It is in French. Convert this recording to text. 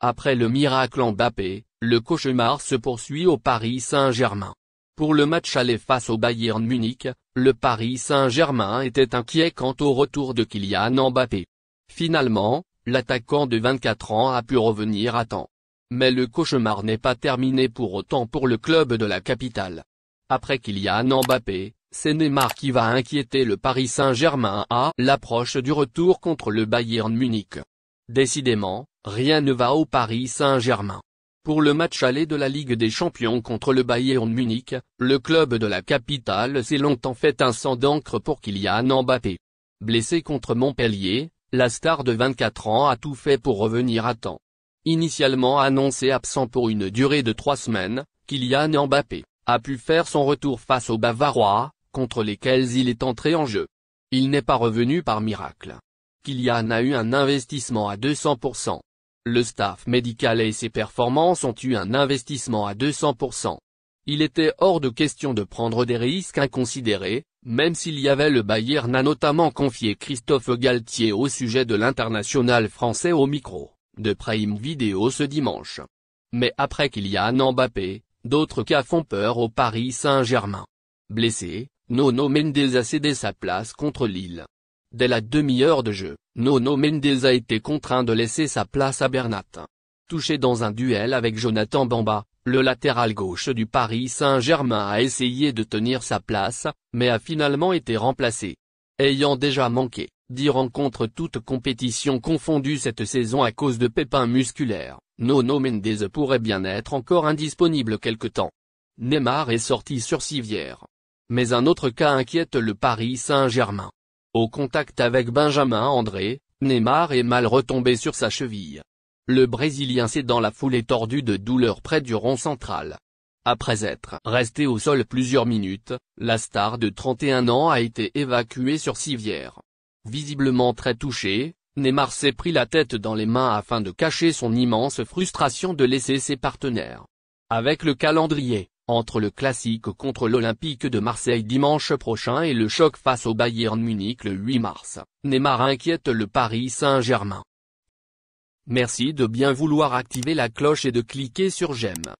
Après le miracle Mbappé, le cauchemar se poursuit au Paris Saint-Germain. Pour le match aller face au Bayern Munich, le Paris Saint-Germain était inquiet quant au retour de Kylian Mbappé. Finalement, l'attaquant de 24 ans a pu revenir à temps. Mais le cauchemar n'est pas terminé pour autant pour le club de la capitale. Après Kylian Mbappé, c'est Neymar qui va inquiéter le Paris Saint-Germain à l'approche du retour contre le Bayern Munich. Décidément, rien ne va au Paris Saint-Germain. Pour le match aller de la Ligue des Champions contre le Bayern Munich, le club de la capitale s'est longtemps fait un sang d'encre pour Kylian Mbappé. Blessé contre Montpellier, la star de 24 ans a tout fait pour revenir à temps. Initialement annoncé absent pour une durée de trois semaines, Kylian Mbappé a pu faire son retour face aux Bavarois, contre lesquels il est entré en jeu. Il n'est pas revenu par miracle. Kylian a eu un investissement à 200%. Le staff médical et ses performances ont eu un investissement à 200%. Il était hors de question de prendre des risques inconsidérés, même s'il y avait le Bayern a notamment confié Christophe Galtier au sujet de l'international français au micro, de Prime Video ce dimanche. Mais après Kylian Mbappé, d'autres cas font peur au Paris Saint-Germain. Blessé, Nono Mendes a cédé sa place contre Lille. Dès la demi-heure de jeu, Nono Mendes a été contraint de laisser sa place à Bernat. Touché dans un duel avec Jonathan Bamba, le latéral gauche du Paris Saint-Germain a essayé de tenir sa place, mais a finalement été remplacé. Ayant déjà manqué, dix rencontres toutes compétitions confondues cette saison à cause de pépins musculaires, Nono Mendes pourrait bien être encore indisponible quelque temps. Neymar est sorti sur civière. Mais un autre cas inquiète le Paris Saint-Germain. Au contact avec Benjamin André, Neymar est mal retombé sur sa cheville. Le Brésilien s'est dans la foulée tordu de douleur près du rond central. Après être resté au sol plusieurs minutes, la star de 31 ans a été évacuée sur civière. Visiblement très touché, Neymar s'est pris la tête dans les mains afin de cacher son immense frustration de laisser ses partenaires. Avec le calendrier entre le classique contre l'Olympique de Marseille dimanche prochain et le choc face au Bayern Munich le 8 mars, Neymar inquiète le Paris Saint-Germain. Merci de bien vouloir activer la cloche et de cliquer sur j'aime.